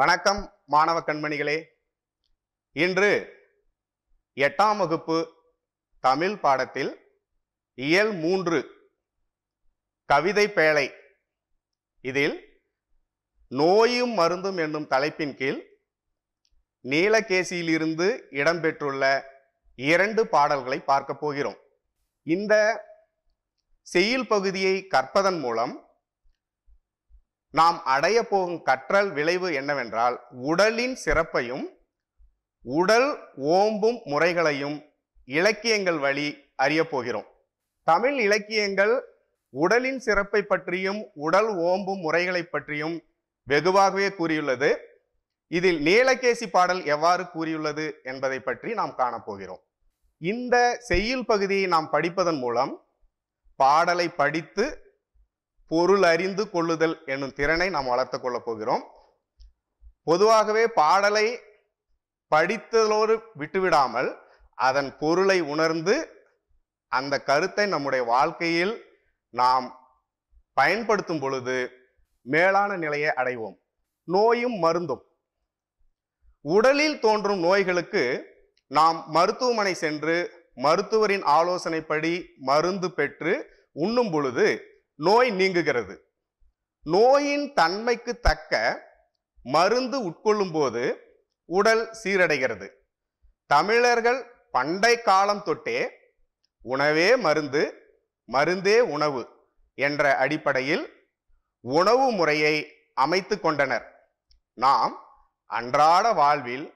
வணக்கம் மாணவ கண்மணிகளே இன்று எட்டாம் வகுப்பு தமிழ் பாடத்தில் இயல் மூன்று கவிதை பேழை இதில் நோயும் மருந்தும் என்னும் தலைப்பின் கீழ் நீலகேசியிலிருந்து இடம்பெற்றுள்ள இரண்டு பாடல்களை பார்க்க போகிறோம் இந்த செய்யுள் பகுதியை கற்பதன் மூலம் நாம் அடைய போகும் கற்றல் விளைவு என்னவென்றால் உடலின் சிறப்பையும் உடல் ஓம்பும் முறைகளையும் இலக்கியங்கள் வழி அறியப் போகிறோம் தமிழ் இலக்கியங்கள் உடலின் சிறப்பை பற்றியும் உடல் ஓம்பும் முறைகளை பற்றியும் வெகுவாகவே கூறியுள்ளது இதில் நீலகேசி பாடல் எவ்வாறு கூறியுள்ளது என்பதை பற்றி நாம் காணப்போகிறோம் இந்த செய்யுள் பகுதியை நாம் படிப்பதன் மூலம் பாடலை படித்து பொருள் அறிந்து கொள்ளுதல் என்னும் திறனை நாம் வளர்த்து கொள்ளப் போகிறோம் பொதுவாகவே பாடலை படித்ததோடு விட்டுவிடாமல் அதன் பொருளை உணர்ந்து அந்த கருத்தை நம்முடைய வாழ்க்கையில் நாம் பயன்படுத்தும் பொழுது மேலான நிலையை அடைவோம் நோயும் மருந்தும் உடலில் தோன்றும் நோய்களுக்கு நாம் மருத்துவமனை சென்று மருத்துவரின் ஆலோசனைப்படி மருந்து பெற்று உண்ணும் பொழுது நோய் நீங்குகிறது நோயின் தன்மைக்கு தக்க மருந்து உட்கொள்ளும் போது உடல் சீரடைகிறது தமிழர்கள் பண்டை காலம் தொட்டே உணவே மருந்து மருந்தே உணவு என்ற அடிப்படையில் உணவு முறையை அமைத்து கொண்டனர் நாம் அன்றாட வாழ்வில்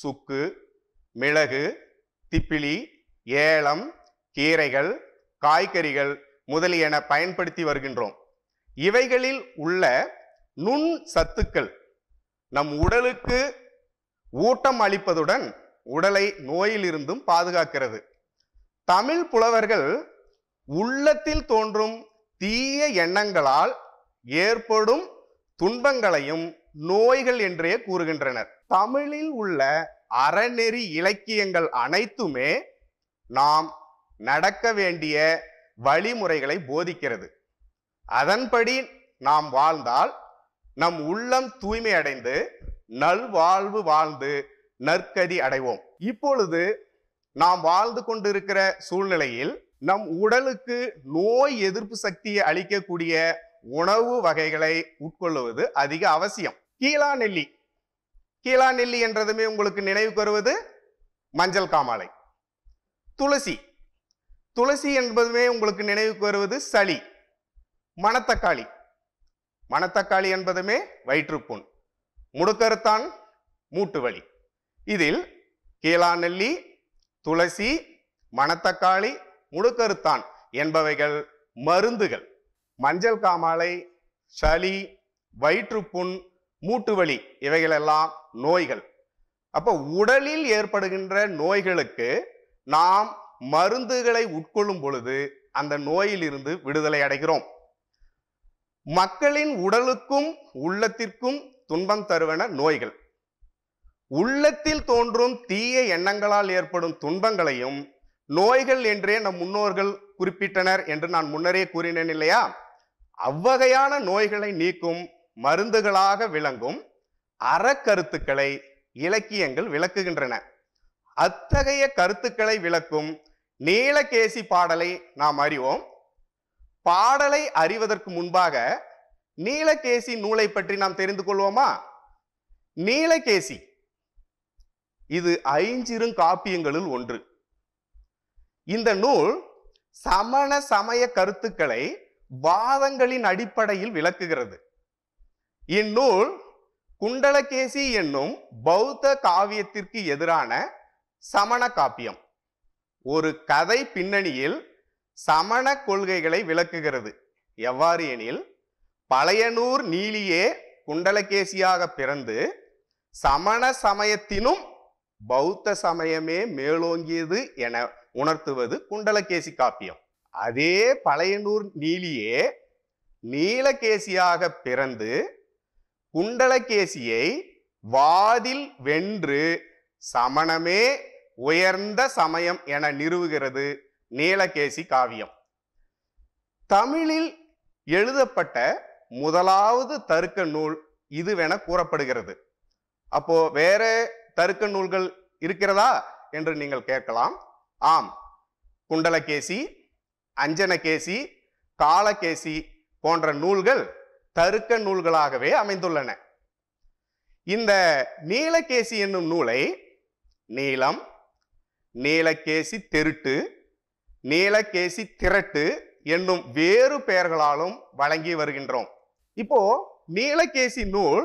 சுக்கு மிளகு திப்பிலி ஏலம் கீரைகள் காய்கறிகள் முதலியன பயன்படுத்தி வருகின்றோம் இவைகளில் உள்ள நுண் சத்துக்கள் நம் உடலுக்கு ஊட்டம் அளிப்பதுடன் உடலை நோயிலிருந்தும் பாதுகாக்கிறது தமிழ் புலவர்கள் உள்ளத்தில் தோன்றும் தீய எண்ணங்களால் ஏற்படும் துன்பங்களையும் நோய்கள் என்றே கூறுகின்றனர் தமிழில் உள்ள அறநெறி இலக்கியங்கள் அனைத்துமே நாம் நடக்க வேண்டிய வழிமுறைகளை போதிக்கிறது அதன்படி நாம் வாழ்ந்தால் நம் உள்ளம் தூய்மை அடைந்து நல்வாழ்வு வாழ்ந்து நற்கதி அடைவோம் இப்பொழுது நாம் வாழ்ந்து கொண்டிருக்கிற சூழ்நிலையில் நம் உடலுக்கு நோய் எதிர்ப்பு சக்தியை அளிக்கக்கூடிய உணவு வகைகளை உட்கொள்ளுவது அதிக அவசியம் கீழா நெல்லி கீழா நெல்லி என்றதுமே உங்களுக்கு நினைவு கருவது மஞ்சள் காமாலை துளசி துளசி என்பதுமே உங்களுக்கு நினைவுக்கு வருவது சளி மணத்தக்காளி மணத்தக்காளி என்பதுமே வயிற்றுப்புண் முடுக்கருத்தான் மூட்டு வலி இதில் கீழாநெல்லி துளசி மணத்தக்காளி முடுக்கருத்தான் என்பவைகள் மருந்துகள் மஞ்சள் காமாலை சளி வயிற்றுப்புண் மூட்டு வலி இவைகளெல்லாம் நோய்கள் அப்போ உடலில் ஏற்படுகின்ற நோய்களுக்கு நாம் மருந்துகளை உட்கொள்ளும் பொழுது அந்த நோயிலிருந்து விடுதலை அடைகிறோம் மக்களின் உடலுக்கும் உள்ளத்திற்கும் துன்பம் தருவன நோய்கள் உள்ளத்தில் தோன்றும் தீய எண்ணங்களால் ஏற்படும் துன்பங்களையும் நோய்கள் என்றே நம் முன்னோர்கள் குறிப்பிட்டனர் என்று நான் முன்னரே கூறினேன் இல்லையா அவ்வகையான நோய்களை நீக்கும் மருந்துகளாக விளங்கும் அறக்கருத்துக்களை இலக்கியங்கள் விளக்குகின்றன அத்தகைய கருத்துக்களை விளக்கும் நீலகேசி பாடலை நாம் அறிவோம் பாடலை அறிவதற்கு முன்பாக நீலகேசி நூலை பற்றி நாம் தெரிந்து கொள்வோமா நீலகேசி இது ஐஞ்சிரும் காப்பியங்களில் ஒன்று இந்த நூல் சமண சமய கருத்துக்களை வாதங்களின் அடிப்படையில் விளக்குகிறது இந்நூல் குண்டலகேசி என்னும் பௌத்த காவியத்திற்கு எதிரான சமண காப்பியம் ஒரு கதை பின்னணியில் சமண கொள்கைகளை விளக்குகிறது எவ்வாறு எனில் பழையனூர் நீலியே குண்டலகேசியாக பிறந்து சமண சமயத்தினும் பௌத்த சமயமே மேலோங்கியது என உணர்த்துவது குண்டலகேசி காப்பியம் அதே பழையனூர் நீலியே நீலகேசியாக பிறந்து குண்டலகேசியை வாதில் வென்று சமணமே உயர்ந்த சமயம் என நிறுவுகிறது நீலகேசி காவியம் தமிழில் எழுதப்பட்ட முதலாவது தருக்க நூல் இதுவென கூறப்படுகிறது அப்போ வேற தருக்க நூல்கள் இருக்கிறதா என்று நீங்கள் கேட்கலாம் ஆம் குண்டலகேசி அஞ்சனகேசி காலகேசி போன்ற நூல்கள் தருக்க நூல்களாகவே அமைந்துள்ளன இந்த நீலகேசி என்னும் நூலை நீலம் நீலகேசி திருட்டு நீலகேசி திரட்டு என்னும் வேறு பெயர்களாலும் வழங்கி வருகின்றோம் இப்போ நீலகேசி நூல்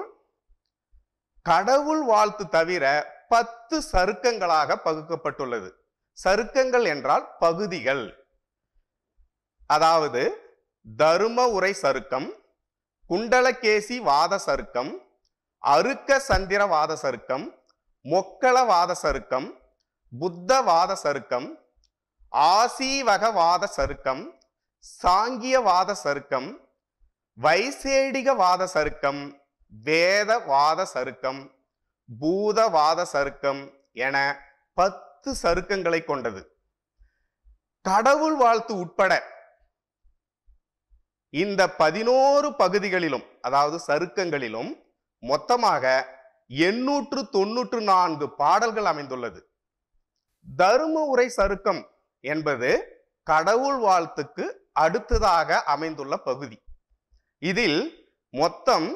கடவுள் வாழ்த்து தவிர பத்து சருக்கங்களாக பகுக்கப்பட்டுள்ளது சருக்கங்கள் என்றால் பகுதிகள் அதாவது தரும உரை சருக்கம் குண்டலகேசி வாத சருக்கம் அருக்க சந்திரவாத சருக்கம் மொக்களவாத சருக்கம் புத்தவாத சருக்கம் ஆசீவகவாத சருக்கம் சாங்கியவாத சருக்கம் வைசேடிகவாத சருக்கம் வேதவாத சருக்கம் பூதவாத சருக்கம் என பத்து சருக்கங்களை கொண்டது கடவுள் வாழ்த்து உட்பட இந்த பதினோரு பகுதிகளிலும் அதாவது சருக்கங்களிலும் மொத்தமாக எண்ணூற்று தொன்னூற்று நான்கு பாடல்கள் அமைந்துள்ளது தரும உரை சருக்கம் என்பது கடவுள் வாழ்த்துக்கு அடுத்ததாக அமைந்துள்ள பகுதி இதில் மொத்தம்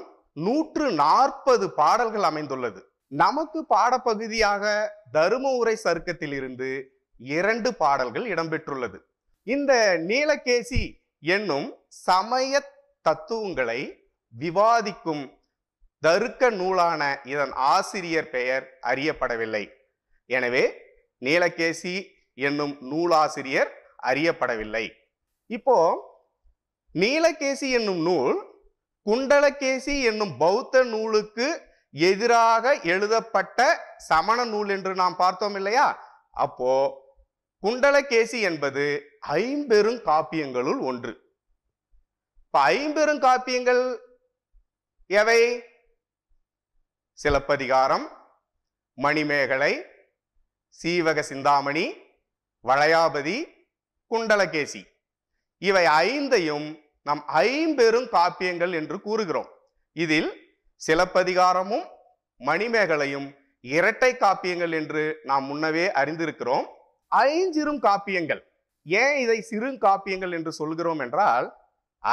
நூற்று நாற்பது பாடல்கள் அமைந்துள்ளது நமக்கு பாடப்பகுதியாக தரும உரை சருக்கத்தில் இருந்து இரண்டு பாடல்கள் இடம்பெற்றுள்ளது இந்த நீலகேசி என்னும் சமய தத்துவங்களை விவாதிக்கும் தருக்க நூலான இதன் ஆசிரியர் பெயர் அறியப்படவில்லை எனவே நீலகேசி என்னும் நூலாசிரியர் அறியப்படவில்லை இப்போ நீலகேசி என்னும் நூல் குண்டலகேசி என்னும் பௌத்த நூலுக்கு எதிராக எழுதப்பட்ட சமண நூல் என்று நாம் பார்த்தோம் இல்லையா அப்போ குண்டலகேசி என்பது ஐம்பெரும் காப்பியங்களுள் ஒன்று இப்ப ஐம்பெரும் காப்பியங்கள் எவை சிலப்பதிகாரம் மணிமேகலை சீவக சிந்தாமணி வளையாபதி குண்டலகேசி இவை ஐந்தையும் நம் ஐம்பெரும் காப்பியங்கள் என்று கூறுகிறோம் இதில் சிலப்பதிகாரமும் மணிமேகலையும் இரட்டை காப்பியங்கள் என்று நாம் முன்னவே அறிந்திருக்கிறோம் ஐஞ்சிறும் காப்பியங்கள் ஏன் இதை சிறு காப்பியங்கள் என்று சொல்கிறோம் என்றால்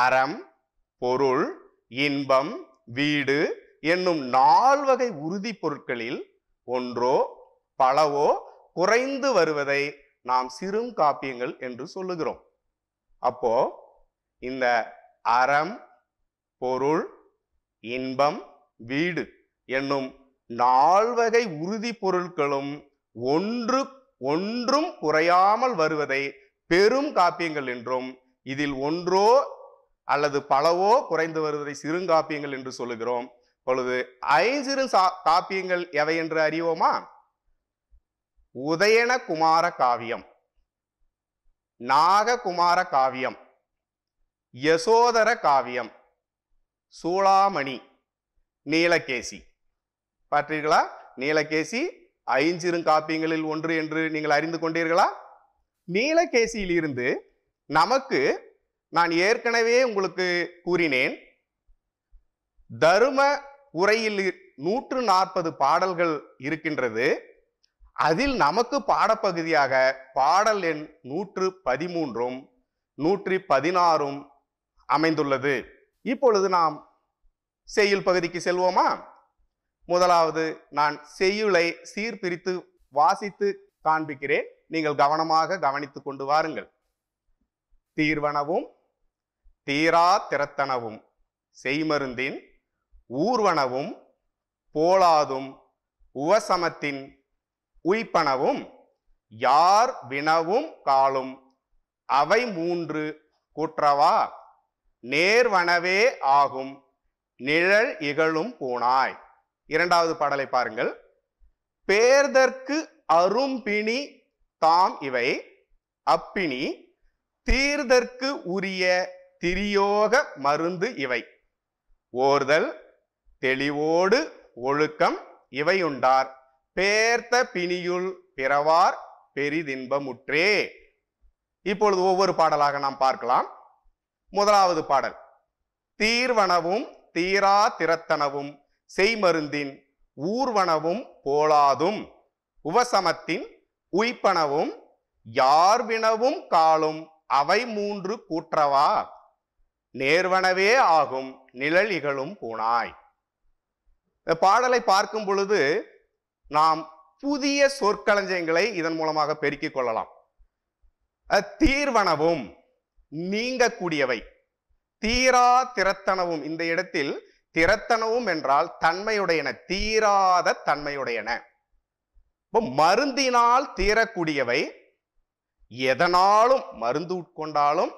அறம் பொருள் இன்பம் வீடு என்னும் நால்வகை உறுதி பொருட்களில் ஒன்றோ பலவோ குறைந்து வருவதை நாம் சிறும் காப்பியங்கள் என்று சொல்லுகிறோம் அப்போ இந்த அறம் பொருள் இன்பம் வீடு என்னும் நால்வகை உறுதி பொருட்களும் ஒன்று ஒன்றும் குறையாமல் வருவதை பெரும் காப்பியங்கள் என்றும் இதில் ஒன்றோ அல்லது பலவோ குறைந்து வருவதை சிறுங்காப்பியங்கள் என்று சொல்லுகிறோம் பொழுது ஐஞ்சிறு காப்பியங்கள் எவை என்று அறிவோமா உதயன குமார காவியம் நாககுமார காவியம் யசோதர காவியம் சூளாமணி நீலகேசி பார்த்தீர்களா நீலகேசி ஐஞ்சிருங்காப்பியங்களில் ஒன்று என்று நீங்கள் அறிந்து கொண்டீர்களா நீலகேசியிலிருந்து நமக்கு நான் ஏற்கனவே உங்களுக்கு கூறினேன் தரும உரையில் நூற்று நாற்பது பாடல்கள் இருக்கின்றது அதில் நமக்கு பாடப்பகுதியாக பாடல் எண் நூற்று பதிமூன்றும் நூற்றி பதினாறும் அமைந்துள்ளது இப்பொழுது நாம் செய்யுள் பகுதிக்கு செல்வோமா முதலாவது நான் செய்யுளை சீர்பிரித்து வாசித்து காண்பிக்கிறேன் நீங்கள் கவனமாக கவனித்துக் கொண்டு வாருங்கள் தீர்வனவும் தீரா திறத்தனவும் செய்மருந்தின் ஊர்வனவும் போலாதும் உவசமத்தின் உய்ப்பனவும் யார் வினவும் காலும் அவை மூன்று கூற்றவா நேர்வனவே ஆகும் நிழல் இகழும் பூனாய் இரண்டாவது பாடலை பாருங்கள் பேர்தற்கு அரும்பிணி தாம் இவை அப்பிணி தீர்தற்கு உரிய திரியோக மருந்து இவை ஓர்தல் தெளிவோடு ஒழுக்கம் இவையுண்டார் பேர்த்த பிணியுள் பிறவார் பெரிதின்பமுற்றே இப்பொழுது ஒவ்வொரு பாடலாக நாம் பார்க்கலாம் முதலாவது பாடல் தீர்வனவும் தீரா திறத்தனவும் செய்மருந்தின் ஊர்வனவும் போலாதும் உபசமத்தின் உய்ப்பனவும் யார்வினவும் காலும் அவை மூன்று கூற்றவா நேர்வனவே ஆகும் நிழலிகளும் பூனாய் பாடலை பார்க்கும் பொழுது நாம் புதிய சொற்களஞ்சியங்களை இதன் மூலமாக பெருக்கிக் கொள்ளலாம் தீர்வனவும் நீங்கக்கூடியவை தீரா திறத்தனவும் இந்த இடத்தில் திறத்தனவும் என்றால் தன்மையுடையன தீராத தன்மையுடையன இப்போ மருந்தினால் தீரக்கூடியவை எதனாலும் மருந்து உட்கொண்டாலும்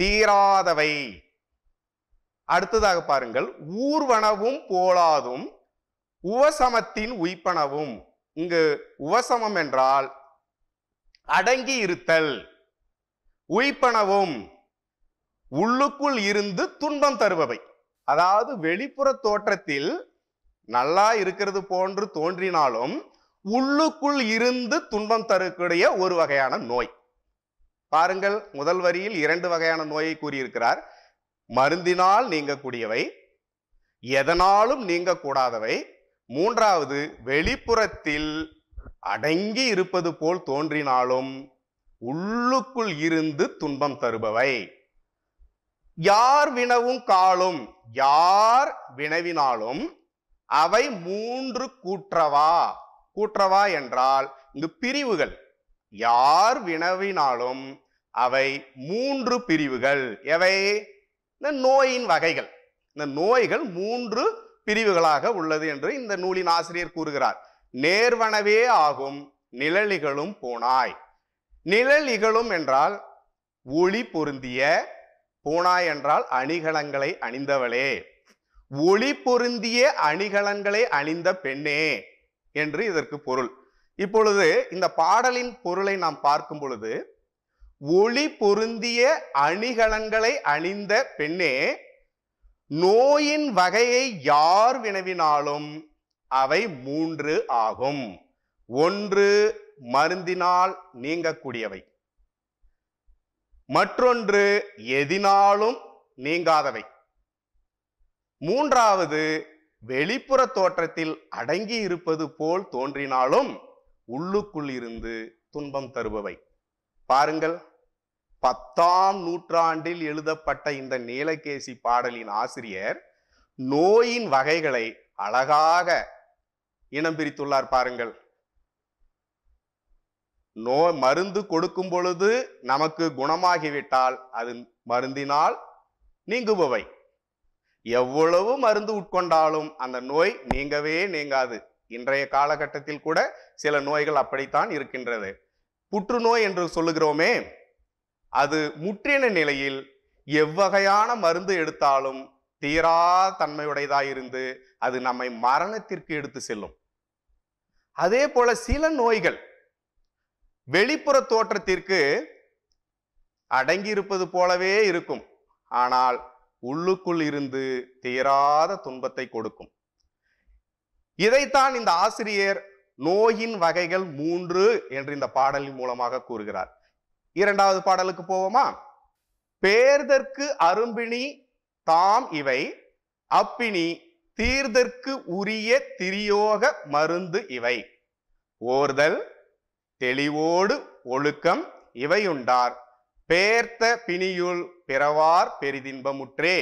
தீராதவை அடுத்ததாக பாருங்கள் ஊர்வனவும் போலாதும் உவசமத்தின் உய்ப்பனவும் இங்கு உவசமம் என்றால் அடங்கி இருத்தல் உய்ப்பனவும் உள்ளுக்குள் இருந்து துன்பம் தருபவை அதாவது வெளிப்புற தோற்றத்தில் நல்லா இருக்கிறது போன்று தோன்றினாலும் உள்ளுக்குள் இருந்து துன்பம் தரக்கூடிய ஒரு வகையான நோய் பாருங்கள் முதல் வரியில் இரண்டு வகையான நோயை கூறியிருக்கிறார் மருந்தினால் நீங்கக்கூடியவை எதனாலும் நீங்கக்கூடாதவை மூன்றாவது வெளிப்புறத்தில் அடங்கி இருப்பது போல் தோன்றினாலும் உள்ளுக்குள் இருந்து துன்பம் தருபவை யார் வினவும் காலும் யார் வினவினாலும் அவை மூன்று கூற்றவா கூற்றவா என்றால் இங்கு பிரிவுகள் யார் வினவினாலும் அவை மூன்று பிரிவுகள் எவை இந்த நோயின் வகைகள் இந்த நோய்கள் மூன்று பிரிவுகளாக உள்ளது என்று இந்த நூலின் ஆசிரியர் கூறுகிறார் நேர்வனவே ஆகும் நிழலிகளும் போனாய் நிழலிகளும் என்றால் ஒளி பொருந்திய போனாய் என்றால் அணிகலன்களை அணிந்தவளே ஒளி பொருந்திய அணிகலன்களை அணிந்த பெண்ணே என்று இதற்கு பொருள் இப்பொழுது இந்த பாடலின் பொருளை நாம் பார்க்கும் பொழுது ஒளி பொருந்திய அணிகலன்களை அணிந்த பெண்ணே நோயின் வகையை யார் வினவினாலும் அவை மூன்று ஆகும் ஒன்று மருந்தினால் நீங்கக்கூடியவை மற்றொன்று எதினாலும் நீங்காதவை மூன்றாவது வெளிப்புற தோற்றத்தில் அடங்கி இருப்பது போல் தோன்றினாலும் உள்ளுக்குள் இருந்து துன்பம் தருபவை பாருங்கள் பத்தாம் நூற்றாண்டில் எழுதப்பட்ட இந்த நீலகேசி பாடலின் ஆசிரியர் நோயின் வகைகளை அழகாக இனம் பிரித்துள்ளார் பாருங்கள் நோய் மருந்து கொடுக்கும் பொழுது நமக்கு குணமாகிவிட்டால் அது மருந்தினால் நீங்குபவை எவ்வளவு மருந்து உட்கொண்டாலும் அந்த நோய் நீங்கவே நீங்காது இன்றைய காலகட்டத்தில் கூட சில நோய்கள் அப்படித்தான் இருக்கின்றது புற்றுநோய் என்று சொல்லுகிறோமே அது முற்றின நிலையில் எவ்வகையான மருந்து எடுத்தாலும் தீரா தன்மையுடையதாக இருந்து அது நம்மை மரணத்திற்கு எடுத்து செல்லும் அதே போல சில நோய்கள் வெளிப்புற தோற்றத்திற்கு அடங்கி இருப்பது போலவே இருக்கும் ஆனால் உள்ளுக்குள் இருந்து தீராத துன்பத்தை கொடுக்கும் இதைத்தான் இந்த ஆசிரியர் நோயின் வகைகள் மூன்று என்று இந்த பாடலின் மூலமாக கூறுகிறார் இரண்டாவது பாடலுக்கு போவோமா பேர்தற்கு அரும்பிணி தாம் இவை அப்பினி தீர்தற்கு உரிய திரியோக மருந்து இவை ஓர்தல் தெளிவோடு ஒழுக்கம் இவையுண்டார் பேர்த்த பிணியுள் பிறவார் பெரிதின்பமுற்றே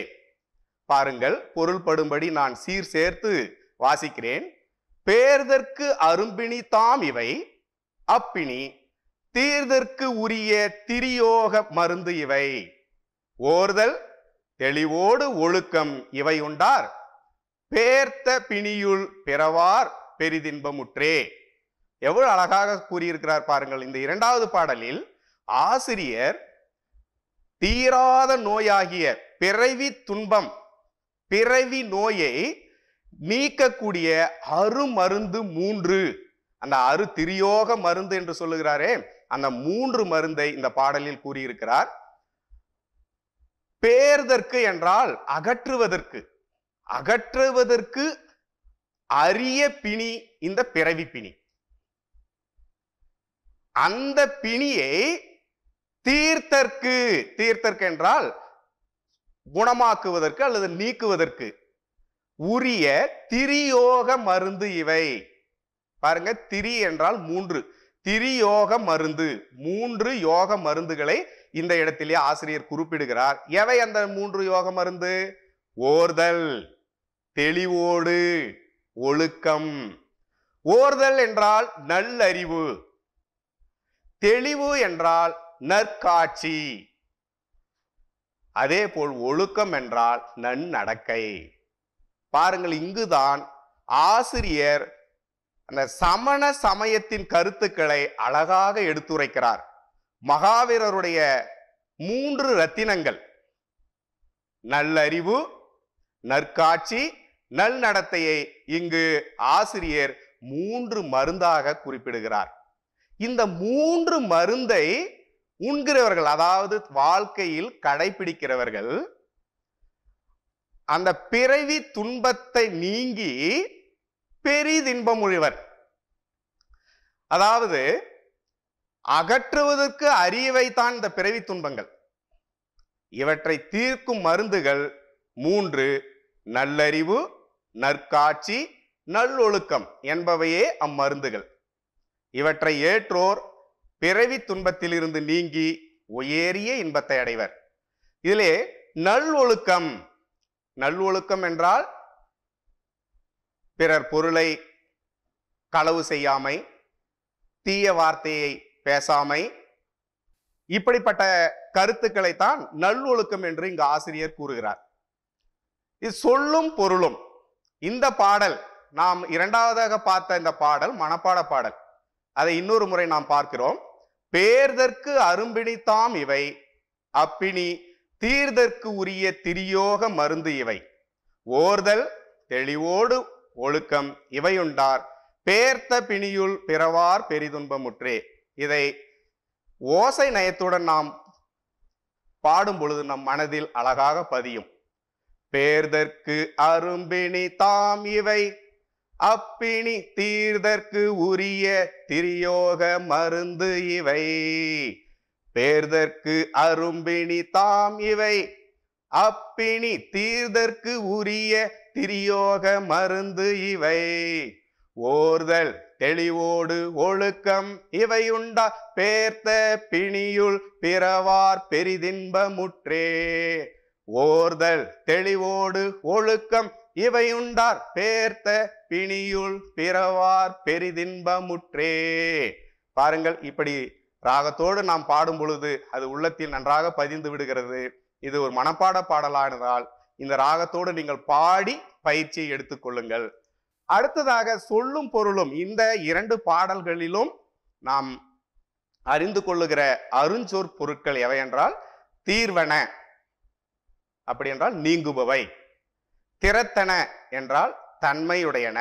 பாருங்கள் பொருள்படும்படி நான் சீர் சேர்த்து வாசிக்கிறேன் பேர்தற்கு அரும்பிணி தாம் இவை அப்பிணி தீர்தற்கு உரிய திரியோக மருந்து இவை ஓர்தல் தெளிவோடு ஒழுக்கம் இவை உண்டார் பேர்த்த பிணியுள் பிறவார் பெரிதின்பமுற்றே எவ்வளவு அழகாக கூறியிருக்கிறார் பாருங்கள் இந்த இரண்டாவது பாடலில் ஆசிரியர் தீராத நோயாகிய பிறவி துன்பம் பிறவி நோயை நீக்கக்கூடிய அருமருந்து மூன்று அந்த அரு திரியோக மருந்து என்று சொல்லுகிறாரே அந்த மூன்று மருந்தை இந்த பாடலில் கூறியிருக்கிறார் பேர்தற்கு என்றால் அகற்றுவதற்கு அகற்றுவதற்கு அரிய பிணி இந்த பிறவி பிணி அந்த பிணியை தீர்த்தற்கு தீர்த்தற்கு என்றால் குணமாக்குவதற்கு அல்லது நீக்குவதற்கு உரிய திரியோக மருந்து இவை பாருங்க திரி என்றால் மூன்று திரியோக மருந்து மூன்று யோக மருந்துகளை இந்த இடத்திலே ஆசிரியர் குறிப்பிடுகிறார் எவை அந்த மூன்று யோக மருந்து ஓர்தல் தெளிவோடு ஒழுக்கம் ஓர்தல் என்றால் நல்லறிவு தெளிவு என்றால் நற்காட்சி அதே போல் ஒழுக்கம் என்றால் நன்னடக்கை பாருங்கள் இங்குதான் ஆசிரியர் அந்த சமண சமயத்தின் கருத்துக்களை அழகாக எடுத்துரைக்கிறார் மகாவீரருடைய மூன்று ரத்தினங்கள் நல்லறிவு நற்காட்சி நல் நடத்தையை இங்கு ஆசிரியர் மூன்று மருந்தாக குறிப்பிடுகிறார் இந்த மூன்று மருந்தை உண்கிறவர்கள் அதாவது வாழ்க்கையில் கடைபிடிக்கிறவர்கள் அந்த பிறவி துன்பத்தை நீங்கி பெரிதின்பமுழிவர் அதாவது அகற்றுவதற்கு அறியவைத்தான் தான் இந்த பிறவி துன்பங்கள் இவற்றை தீர்க்கும் மருந்துகள் மூன்று நல்லறிவு நற்காட்சி நல்லொழுக்கம் என்பவையே அம்மருந்துகள் இவற்றை ஏற்றோர் பிறவி துன்பத்திலிருந்து நீங்கி உயரிய இன்பத்தை அடைவர் இதிலே நல்லொழுக்கம் நல்லொழுக்கம் என்றால் பிறர் பொருளை களவு செய்யாமை தீய வார்த்தையை பேசாமை இப்படிப்பட்ட கருத்துக்களை தான் நல்லொழுக்கம் என்று இங்கு ஆசிரியர் கூறுகிறார் இது சொல்லும் பொருளும் இந்த பாடல் நாம் இரண்டாவதாக பார்த்த இந்த பாடல் மனப்பாட பாடல் அதை இன்னொரு முறை நாம் பார்க்கிறோம் பேர்தற்கு அரும்பிணித்தாம் இவை அப்பினி தீர்தற்கு உரிய திரியோக மருந்து இவை ஓர்தல் தெளிவோடு ஒழுக்கம் இவையுண்டார் பேர்த்த பிணியுள் பிறவார் பெரிதுன்பமுற்றே இதை ஓசை நயத்துடன் நாம் பாடும் பொழுது நம் மனதில் அழகாக பதியும் பேர்தற்கு அரும்பிணி தாம் இவை அப்பிணி தீர்தற்கு உரிய திரியோக மருந்து இவை பேர்தற்கு அரும்பிணி தாம் இவை அப்பிணி தீர்தற்கு உரிய திரியோக மருந்து இவை ஓர்தல் தெளிவோடு ஒழுக்கம் இவை உண்டா பேர்த்த பிணியுள் பிறவார் பெரிதின்பமுற்றே ஓர்தல் தெளிவோடு ஒழுக்கம் இவை உண்டார் பேர்த்த பிணியுள் பிறவார் பெரிதின்பமுற்றே பாருங்கள் இப்படி ராகத்தோடு நாம் பாடும் பொழுது அது உள்ளத்தில் நன்றாக பதிந்து விடுகிறது இது ஒரு மனப்பாட பாடலானதால் இந்த ராகத்தோடு நீங்கள் பாடி பயிற்சியை எடுத்துக்கொள்ளுங்கள் அடுத்ததாக சொல்லும் பொருளும் இந்த இரண்டு பாடல்களிலும் நாம் அறிந்து கொள்ளுகிற அருஞ்சொற் பொருட்கள் எவை என்றால் தீர்வன அப்படி என்றால் நீங்குபவை திறத்தன என்றால் தன்மையுடையன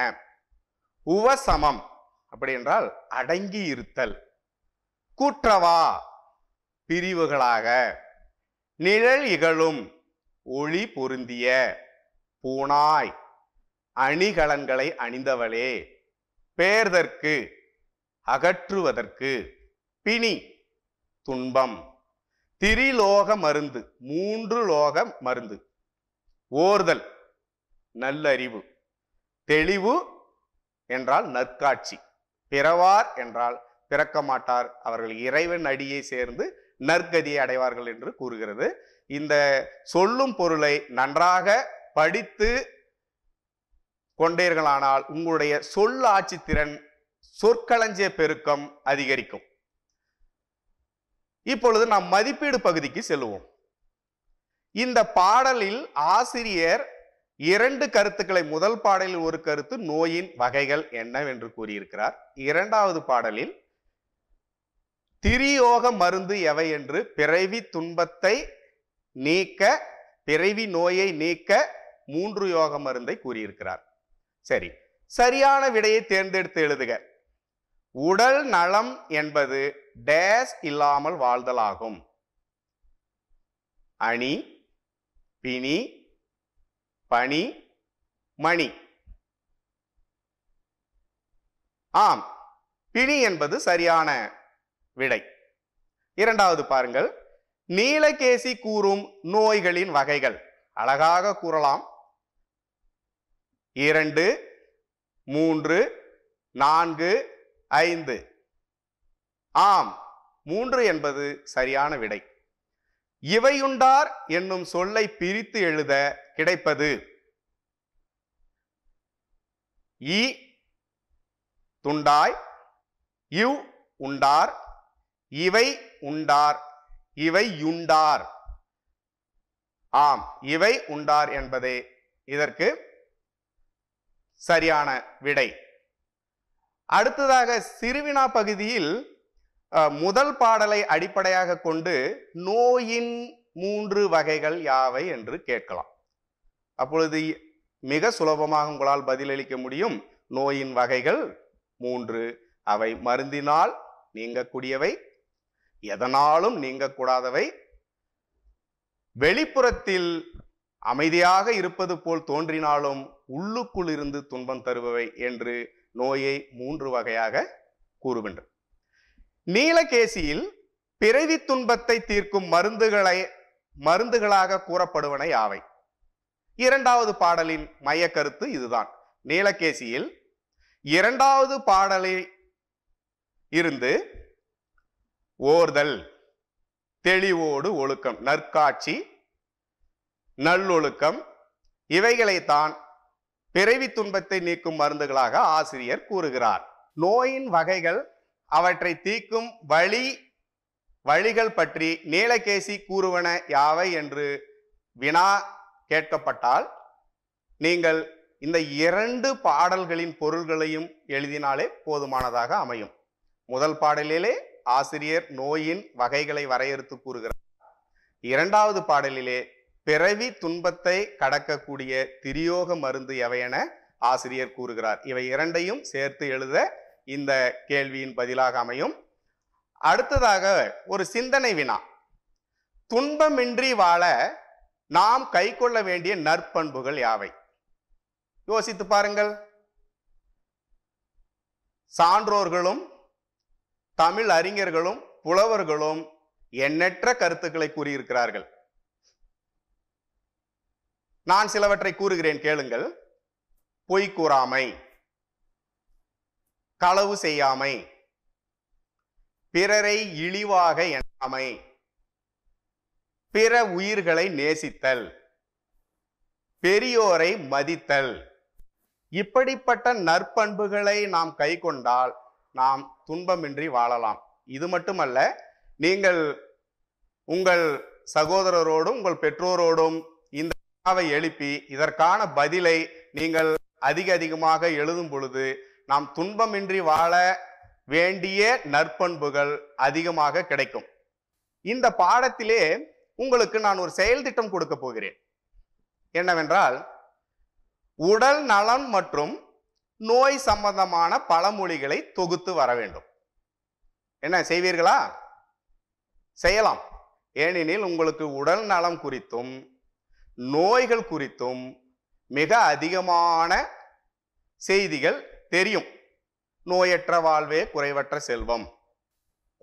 உவசமம் அப்படி என்றால் அடங்கி இருத்தல் கூற்றவா பிரிவுகளாக நிழல் இகழும் ஒளி பொருந்திய பூனாய் அணிகலன்களை அணிந்தவளே பேர்தற்கு அகற்றுவதற்கு பிணி துன்பம் திரிலோக மருந்து மூன்று லோக மருந்து ஓர்தல் நல்லறிவு தெளிவு என்றால் நற்காட்சி பிறவார் என்றால் பிறக்க மாட்டார் அவர்கள் இறைவன் அடியை சேர்ந்து நற்கதியை அடைவார்கள் என்று கூறுகிறது இந்த சொல்லும் பொருளை நன்றாக படித்து கொண்டீர்களானால் உங்களுடைய சொல் ஆட்சி திறன் சொற்களஞ்சிய பெருக்கம் அதிகரிக்கும் இப்பொழுது நாம் மதிப்பீடு பகுதிக்கு செல்வோம் இந்த பாடலில் ஆசிரியர் இரண்டு கருத்துக்களை முதல் பாடலில் ஒரு கருத்து நோயின் வகைகள் என்னவென்று கூறியிருக்கிறார் இரண்டாவது பாடலில் திரியோக மருந்து எவை என்று பிறவி துன்பத்தை நீக்க பிறவி நோயை நீக்க மூன்று யோக மருந்தை கூறியிருக்கிறார் சரி சரியான விடையை தேர்ந்தெடுத்து எழுதுக உடல் நலம் என்பது டேஸ் இல்லாமல் வாழ்தலாகும் அணி பிணி பணி மணி ஆம் பிணி என்பது சரியான விடை இரண்டாவது பாருங்கள் நீலகேசி கூறும் நோய்களின் வகைகள் அழகாக கூறலாம் இரண்டு மூன்று நான்கு ஐந்து ஆம் மூன்று என்பது சரியான விடை இவையுண்டார் என்னும் சொல்லை பிரித்து எழுத கிடைப்பது இ துண்டாய் இவ் உண்டார் இவை உண்டார் இவை யுண்டார் ஆம் இவை உண்டார் என்பதே இதற்கு சரியான விடை அடுத்ததாக சிறுவினா பகுதியில் முதல் பாடலை அடிப்படையாக கொண்டு நோயின் மூன்று வகைகள் யாவை என்று கேட்கலாம் அப்பொழுது மிக சுலபமாக உங்களால் பதிலளிக்க முடியும் நோயின் வகைகள் மூன்று அவை மருந்தினால் நீங்கக்கூடியவை எதனாலும் நீங்கக்கூடாதவை வெளிப்புறத்தில் அமைதியாக இருப்பது போல் தோன்றினாலும் உள்ளுக்குள் இருந்து துன்பம் தருபவை என்று நோயை மூன்று வகையாக கூறுகின்றன நீலகேசியில் பிறவி துன்பத்தை தீர்க்கும் மருந்துகளை மருந்துகளாக கூறப்படுவன யாவை இரண்டாவது பாடலின் மைய கருத்து இதுதான் நீலகேசியில் இரண்டாவது பாடலில் இருந்து ஓர்தல் தெளிவோடு ஒழுக்கம் நற்காட்சி நல்லொழுக்கம் இவைகளைத்தான் பிறவி துன்பத்தை நீக்கும் மருந்துகளாக ஆசிரியர் கூறுகிறார் நோயின் வகைகள் அவற்றை தீக்கும் வழி வழிகள் பற்றி நீலகேசி கூறுவன யாவை என்று வினா கேட்கப்பட்டால் நீங்கள் இந்த இரண்டு பாடல்களின் பொருள்களையும் எழுதினாலே போதுமானதாக அமையும் முதல் பாடலிலே ஆசிரியர் நோயின் வகைகளை வரையறுத்து கூறுகிறார் இரண்டாவது பாடலிலே பிறவி துன்பத்தை கடக்கக்கூடிய திரியோக மருந்து எவையென ஆசிரியர் கூறுகிறார் இவை இரண்டையும் சேர்த்து எழுத இந்த கேள்வியின் பதிலாக அமையும் அடுத்ததாக ஒரு சிந்தனை வினா துன்பமின்றி வாழ நாம் கை கொள்ள வேண்டிய நற்பண்புகள் யாவை யோசித்து பாருங்கள் சான்றோர்களும் தமிழ் அறிஞர்களும் புலவர்களும் எண்ணற்ற கருத்துக்களை கூறியிருக்கிறார்கள் நான் சிலவற்றை கூறுகிறேன் கேளுங்கள் பொய் கூறாமை களவு செய்யாமை பிறரை இழிவாக எண்ணாமை பிற உயிர்களை நேசித்தல் பெரியோரை மதித்தல் இப்படிப்பட்ட நற்பண்புகளை நாம் கை கொண்டால் நாம் துன்பமின்றி வாழலாம் இது மட்டுமல்ல நீங்கள் உங்கள் சகோதரரோடும் உங்கள் பெற்றோரோடும் இந்த வினாவை எழுப்பி இதற்கான பதிலை நீங்கள் அதிக அதிகமாக எழுதும் பொழுது நாம் துன்பமின்றி வாழ வேண்டிய நற்பண்புகள் அதிகமாக கிடைக்கும் இந்த பாடத்திலே உங்களுக்கு நான் ஒரு செயல் திட்டம் கொடுக்க போகிறேன் என்னவென்றால் உடல் நலம் மற்றும் நோய் சம்பந்தமான பழமொழிகளை தொகுத்து வர வேண்டும் என்ன செய்வீர்களா செய்யலாம் ஏனெனில் உங்களுக்கு உடல் நலம் குறித்தும் நோய்கள் குறித்தும் மிக அதிகமான செய்திகள் தெரியும் நோயற்ற வாழ்வே குறைவற்ற செல்வம்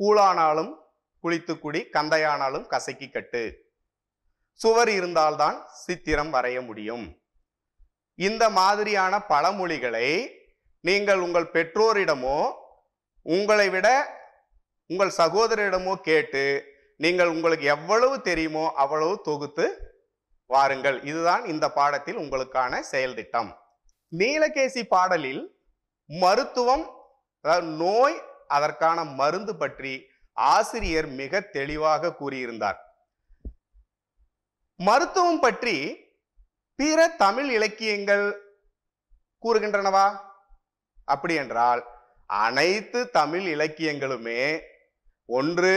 கூழானாலும் குளித்துக்குடி கந்தையானாலும் கசக்கி கட்டு சுவர் இருந்தால்தான் சித்திரம் வரைய முடியும் இந்த மாதிரியான பழமொழிகளை நீங்கள் உங்கள் பெற்றோரிடமோ உங்களை விட உங்கள் சகோதரரிடமோ கேட்டு நீங்கள் உங்களுக்கு எவ்வளவு தெரியுமோ அவ்வளவு தொகுத்து வாருங்கள் இதுதான் இந்த பாடத்தில் உங்களுக்கான செயல் திட்டம் நீலகேசி பாடலில் மருத்துவம் நோய் அதற்கான மருந்து பற்றி ஆசிரியர் மிக தெளிவாக கூறியிருந்தார் மருத்துவம் பற்றி பிற தமிழ் இலக்கியங்கள் கூறுகின்றனவா அப்படி என்றால் அனைத்து தமிழ் இலக்கியங்களுமே ஒன்று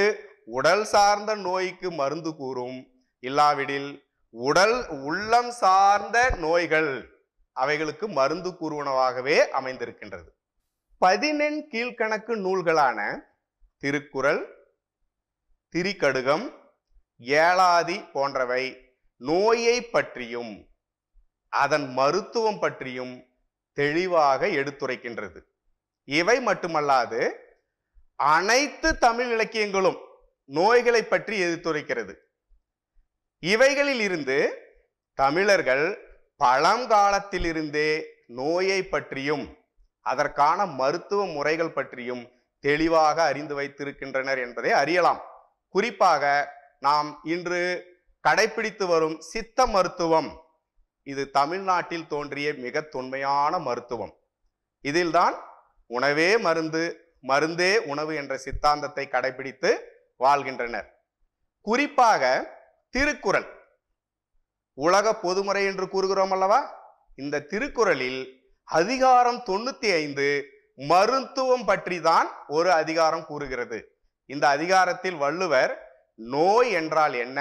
உடல் சார்ந்த நோய்க்கு மருந்து கூறும் இல்லாவிடில் உடல் உள்ளம் சார்ந்த நோய்கள் அவைகளுக்கு மருந்து கூறுவனவாகவே அமைந்திருக்கின்றது பதினெண் கீழ்கணக்கு நூல்களான திருக்குறள் திரிகடுகம் ஏழாதி போன்றவை நோயை பற்றியும் அதன் மருத்துவம் பற்றியும் தெளிவாக எடுத்துரைக்கின்றது இவை மட்டுமல்லாது அனைத்து தமிழ் இலக்கியங்களும் நோய்களை பற்றி எடுத்துரைக்கிறது இவைகளில் இருந்து தமிழர்கள் பழங்காலத்திலிருந்தே நோயை பற்றியும் அதற்கான மருத்துவ முறைகள் பற்றியும் தெளிவாக அறிந்து வைத்திருக்கின்றனர் என்பதை அறியலாம் குறிப்பாக நாம் இன்று கடைபிடித்து வரும் சித்த மருத்துவம் இது தமிழ்நாட்டில் தோன்றிய மிக தொன்மையான மருத்துவம் இதில்தான் உணவே மருந்து மருந்தே உணவு என்ற சித்தாந்தத்தை கடைபிடித்து வாழ்கின்றனர் குறிப்பாக திருக்குறள் உலக பொதுமுறை என்று கூறுகிறோம் அல்லவா இந்த திருக்குறளில் அதிகாரம் தொண்ணூத்தி ஐந்து மருத்துவம் பற்றி தான் ஒரு அதிகாரம் கூறுகிறது இந்த அதிகாரத்தில் வள்ளுவர் நோய் என்றால் என்ன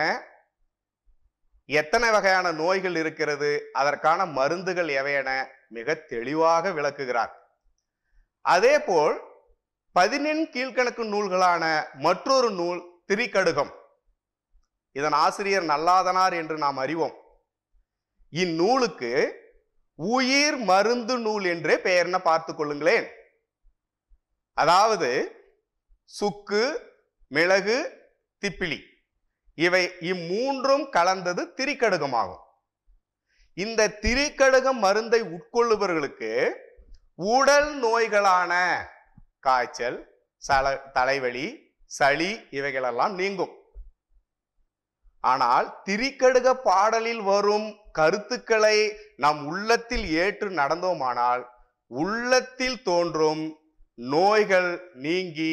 எத்தனை வகையான நோய்கள் இருக்கிறது அதற்கான மருந்துகள் எவையென மிக தெளிவாக விளக்குகிறார் அதே போல் பதினெண் கீழ்கணக்கு நூல்களான மற்றொரு நூல் திரிகடுகம் இதன் ஆசிரியர் நல்லாதனார் என்று நாம் அறிவோம் இந்நூலுக்கு உயிர் மருந்து நூல் என்றே பெயர்ன பார்த்து கொள்ளுங்களேன் அதாவது சுக்கு மிளகு திப்பிலி இவை இம்மூன்றும் கலந்தது திரிக்கடுகமாகும் இந்த திரிக்கடுகம் மருந்தை உட்கொள்ளுபவர்களுக்கு உடல் நோய்களான காய்ச்சல் சல தலைவலி சளி இவைகளெல்லாம் நீங்கும் ஆனால் திரிக்கடுக பாடலில் வரும் கருத்துக்களை நாம் உள்ளத்தில் ஏற்று நடந்தோமானால் உள்ளத்தில் தோன்றும் நோய்கள் நீங்கி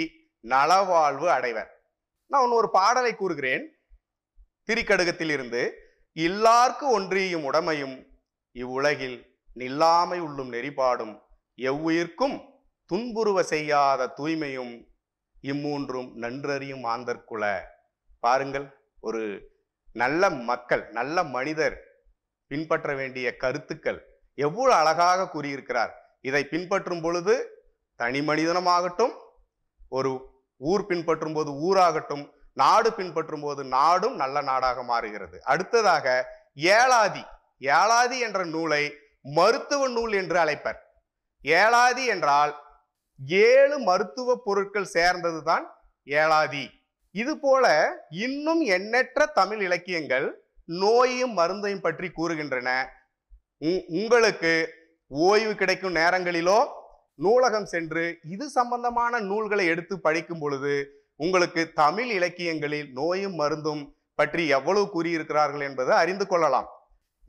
நலவாழ்வு அடைவர் நான் ஒரு பாடலை கூறுகிறேன் இருந்து இல்லார்க்கு ஒன்றியும் உடமையும் இவ்வுலகில் நில்லாமை உள்ளும் நெறிபாடும் எவ்வுயிர்க்கும் துன்புருவ செய்யாத தூய்மையும் இம்மூன்றும் நன்றறியும் ஆந்தற்குல பாருங்கள் ஒரு நல்ல மக்கள் நல்ல மனிதர் பின்பற்ற வேண்டிய கருத்துக்கள் எவ்வளவு அழகாக கூறியிருக்கிறார் இதை பின்பற்றும் பொழுது தனி மனிதனமாகட்டும் ஒரு ஊர் பின்பற்றும் போது ஊராகட்டும் நாடு பின்பற்றும் போது நாடும் நல்ல நாடாக மாறுகிறது அடுத்ததாக ஏழாதி ஏழாதி என்ற நூலை மருத்துவ நூல் என்று அழைப்பர் ஏழாதி என்றால் ஏழு மருத்துவ பொருட்கள் சேர்ந்தது தான் ஏழாதி இது போல இன்னும் எண்ணற்ற தமிழ் இலக்கியங்கள் நோயும் மருந்தையும் பற்றி கூறுகின்றன உங்களுக்கு ஓய்வு கிடைக்கும் நேரங்களிலோ நூலகம் சென்று இது சம்பந்தமான நூல்களை எடுத்து படிக்கும் பொழுது உங்களுக்கு தமிழ் இலக்கியங்களில் நோயும் மருந்தும் பற்றி எவ்வளவு கூறியிருக்கிறார்கள் என்பதை அறிந்து கொள்ளலாம்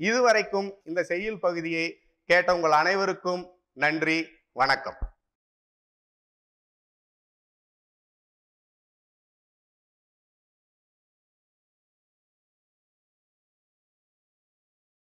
இதுவரைக்கும் இந்த செய்யுள் பகுதியை கேட்டவங்கள் அனைவருக்கும் நன்றி வணக்கம்